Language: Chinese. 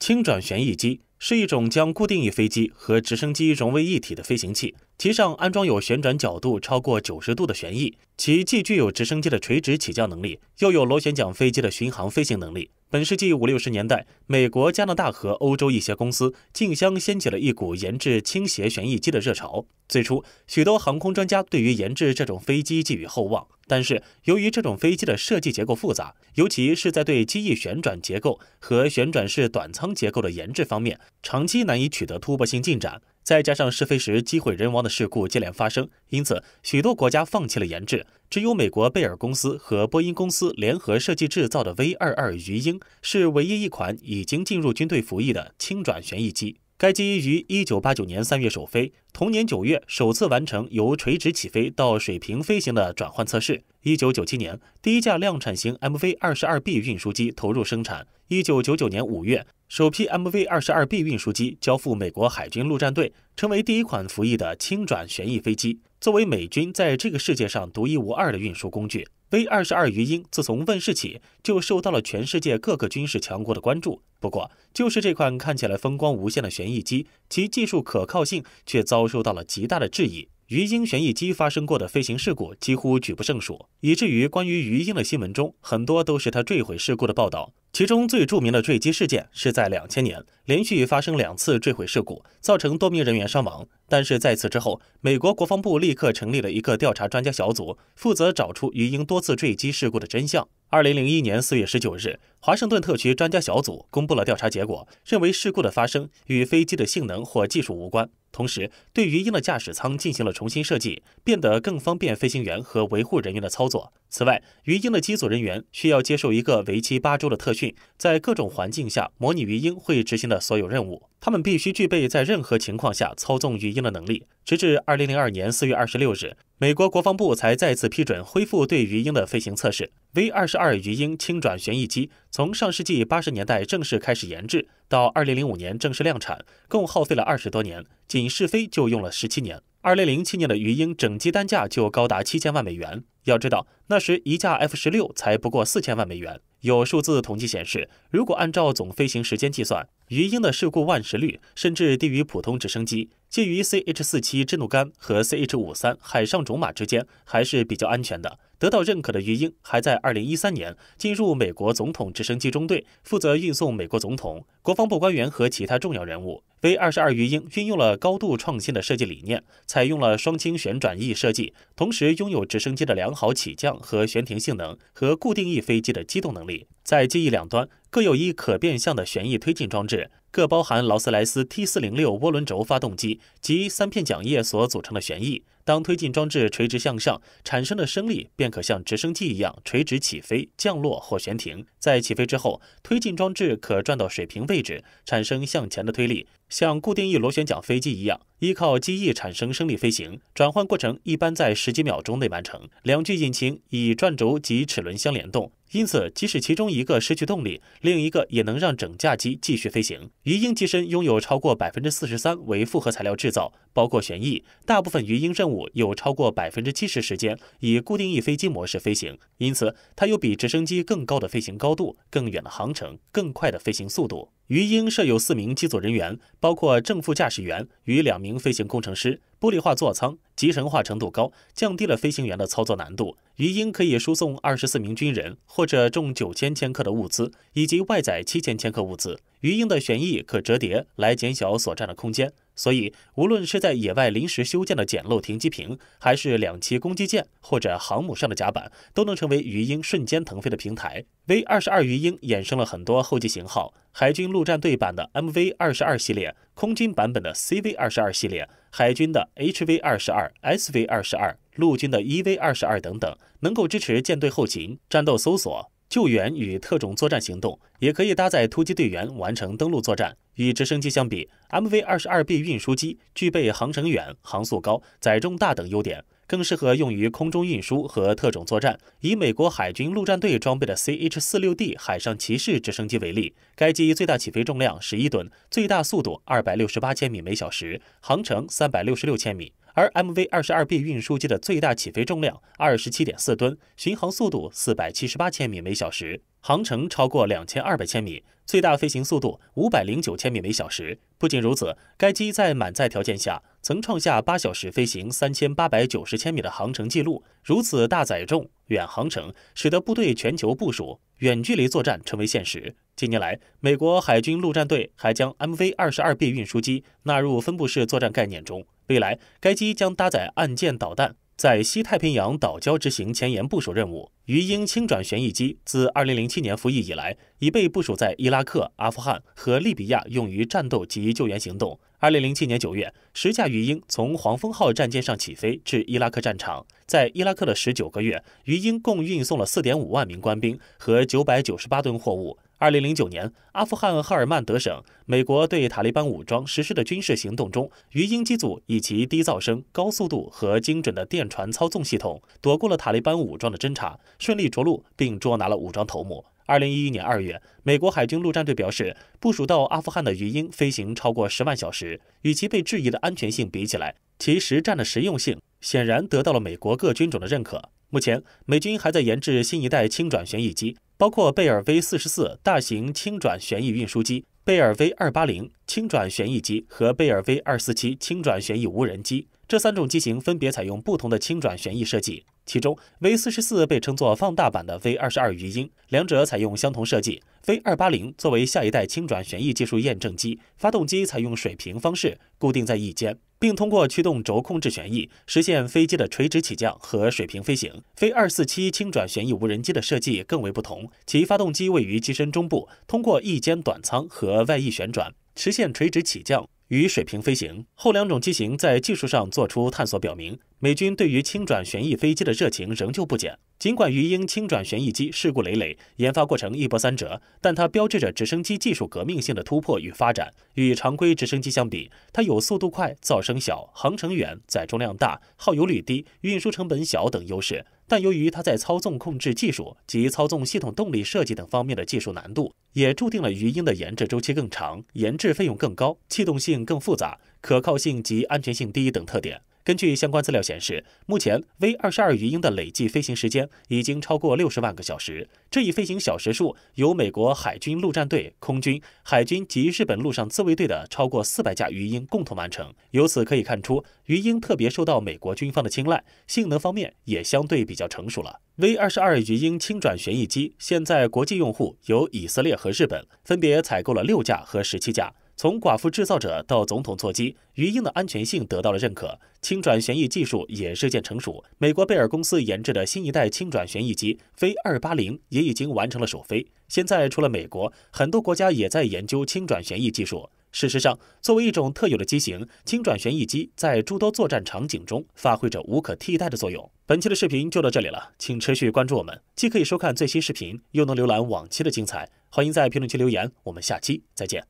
轻转旋翼机是一种将固定翼飞机和直升机融为一体的飞行器，其上安装有旋转角度超过九十度的旋翼，其既具有直升机的垂直起降能力，又有螺旋桨飞机的巡航飞行能力。本世纪五六十年代，美国、加拿大和欧洲一些公司竞相掀起了一股研制倾斜旋翼机的热潮。最初，许多航空专家对于研制这种飞机寄予厚望，但是由于这种飞机的设计结构复杂，尤其是在对机翼旋转结构和旋转式短舱结构的研制方面，长期难以取得突破性进展。再加上试飞时机毁人亡的事故接连发生，因此许多国家放弃了研制。只有美国贝尔公司和波音公司联合设计制造的 V 二二鱼鹰是唯一一款已经进入军队服役的轻转旋翼机。该机于1989年3月首飞，同年9月首次完成由垂直起飞到水平飞行的转换测试。1997年，第一架量产型 MV 二十二 B 运输机投入生产。1999年5月。首批 M V 二十二 B 运输机交付美国海军陆战队，成为第一款服役的轻转旋翼飞机。作为美军在这个世界上独一无二的运输工具，V 二十二鱼鹰自从问世起，就受到了全世界各个军事强国的关注。不过，就是这款看起来风光无限的旋翼机，其技术可靠性却遭受到了极大的质疑。鱼鹰旋翼机发生过的飞行事故几乎举不胜数，以至于关于鱼鹰的新闻中，很多都是它坠毁事故的报道。其中最著名的坠机事件是在两千年连续发生两次坠毁事故，造成多名人员伤亡。但是在此之后，美国国防部立刻成立了一个调查专家小组，负责找出鱼鹰多次坠机事故的真相。二零零一年四月十九日，华盛顿特区专家小组公布了调查结果，认为事故的发生与飞机的性能或技术无关。同时，对鱼鹰的驾驶舱进行了重新设计，变得更方便飞行员和维护人员的操作。此外，鱼鹰的机组人员需要接受一个为期八周的特训，在各种环境下模拟鱼鹰会执行的所有任务。他们必须具备在任何情况下操纵鱼鹰的能力。直至二零零二年四月二十六日，美国国防部才再次批准恢复对鱼鹰的飞行测试。V 二十二鱼鹰轻转旋翼机从上世纪八十年代正式开始研制，到二零零五年正式量产，共耗费了二十多年。仅试飞就用了十七年，二零零七年的鱼鹰整机单价就高达七千万美元。要知道，那时一架 F 十六才不过四千万美元。有数字统计显示，如果按照总飞行时间计算，鱼鹰的事故万时率甚至低于普通直升机，介于 CH 四七支怒干和 CH 五三海上种马之间，还是比较安全的。得到认可的鱼鹰还在二零一三年进入美国总统直升机中队，负责运送美国总统、国防部官员和其他重要人物。V 二十二鱼鹰运用了高度创新的设计理念，采用了双倾旋转翼设计，同时拥有直升机的良好起降和悬停性能，和固定翼飞机的机动能力。在机翼两端各有一可变向的旋翼推进装置，各包含劳斯莱斯 T 四零六涡轮轴发动机及三片桨叶所组成的旋翼。当推进装置垂直向上产生的升力，便可像直升机一样垂直起飞、降落或悬停。在起飞之后，推进装置可转到水平位置，产生向前的推力，像固定翼螺旋桨飞机一样，依靠机翼产生升力飞行。转换过程一般在十几秒钟内完成。两具引擎以转轴及齿轮相联动。因此，即使其中一个失去动力，另一个也能让整架机继续飞行。鱼鹰机身拥有超过百分之四十三为复合材料制造，包括旋翼。大部分鱼鹰任务有超过百分之七十时间以固定翼飞机模式飞行，因此它有比直升机更高的飞行高度、更远的航程、更快的飞行速度。鱼鹰设有四名机组人员，包括正副驾驶员与两名飞行工程师，玻璃化座舱。集成化程度高，降低了飞行员的操作难度。鱼鹰可以输送二十四名军人，或者重九千千克的物资，以及外载七千千克物资。鱼鹰的旋翼可折叠，来减小所占的空间。所以，无论是在野外临时修建的简陋停机坪，还是两栖攻击舰或者航母上的甲板，都能成为鱼鹰瞬间腾飞的平台。V 二十二鱼鹰衍生了很多后继型号，海军陆战队版的 MV 二十二系列，空军版本的 CV 二十二系列。海军的 H V 二十二、S V 二十二，陆军的 E V 二十二等等，能够支持舰队后勤、战斗搜索、救援与特种作战行动，也可以搭载突击队员完成登陆作战。与直升机相比，M V 二十二 B 运输机具备航程远、航速高、载重大等优点。更适合用于空中运输和特种作战。以美国海军陆战队装备的 CH-46D 海上骑士直升机为例，该机最大起飞重量十一吨，最大速度二百六十八千米每小时，航程三百六十六千米。而 MV-22B 运输机的最大起飞重量二十七点四吨，巡航速度四百七十八千米每小时，航程超过两千二百千米，最大飞行速度五百零九千米每小时。不仅如此，该机在满载条件下。曾创下八小时飞行三千八百九十千米的航程记录。如此大载重、远航程，使得部队全球部署、远距离作战成为现实。近年来，美国海军陆战队还将 MV-22B 运输机纳入分布式作战概念中。未来，该机将搭载岸舰导弹，在西太平洋岛礁执行前沿部署任务。鱼鹰轻转旋翼机自2007年服役以来，已被部署在伊拉克、阿富汗和利比亚，用于战斗及救援行动。二零零七年九月，十架鱼鹰从黄蜂号战舰上起飞至伊拉克战场。在伊拉克的十九个月，鱼鹰共运送了四点五万名官兵和九百九十八吨货物。二零零九年，阿富汗赫尔曼德省，美国对塔利班武装实施的军事行动中，鱼鹰机组以其低噪声、高速度和精准的电传操纵系统，躲过了塔利班武装的侦察，顺利着陆并捉拿了武装头目。二零一一年二月，美国海军陆战队表示，部署到阿富汗的鱼鹰飞行超过十万小时。与其被质疑的安全性比起来，其实战的实用性显然得到了美国各军种的认可。目前，美军还在研制新一代轻转旋翼机，包括贝尔 V 四十四大型轻转旋翼运输机、贝尔 V 二八零轻转旋翼机和贝尔 V 二四七轻转旋翼无人机。这三种机型分别采用不同的轻转旋翼设计。其中，V 四十四被称作放大版的 V 二十二鱼鹰，两者采用相同设计。V 二八零作为下一代轻转旋翼技术验证机，发动机采用水平方式固定在翼尖，并通过驱动轴控制旋翼，实现飞机的垂直起降和水平飞行。V 二四七轻转旋翼无人机的设计更为不同，其发动机位于机身中部，通过翼尖短舱和外翼旋转实现垂直起降与水平飞行。后两种机型在技术上做出探索，表明。美军对于轻转旋翼飞机的热情仍旧不减。尽管鱼鹰轻转旋翼机事故累累，研发过程一波三折，但它标志着直升机技术革命性的突破与发展。与常规直升机相比，它有速度快、噪声小、航程远、载重量大、耗油率低、运输成本小等优势。但由于它在操纵控制技术及操纵系统动力设计等方面的技术难度，也注定了鱼鹰的研制周期更长、研制费用更高、气动性更复杂、可靠性及安全性低等特点。根据相关资料显示，目前 V-22 鱼鹰的累计飞行时间已经超过六十万个小时。这一飞行小时数由美国海军陆战队、空军、海军及日本陆上自卫队的超过四百架鱼鹰共同完成。由此可以看出，鱼鹰特别受到美国军方的青睐，性能方面也相对比较成熟了。V-22 鱼鹰轻转旋翼机现在国际用户有以色列和日本，分别采购了六架和十七架。从寡妇制造者到总统座机，鱼鹰的安全性得到了认可，轻转旋翼技术也日渐成熟。美国贝尔公司研制的新一代轻转旋翼机飞二八零也已经完成了首飞。现在除了美国，很多国家也在研究轻转旋翼技术。事实上，作为一种特有的机型，轻转旋翼机在诸多作战场景中发挥着无可替代的作用。本期的视频就到这里了，请持续关注我们，既可以收看最新视频，又能浏览往期的精彩。欢迎在评论区留言，我们下期再见。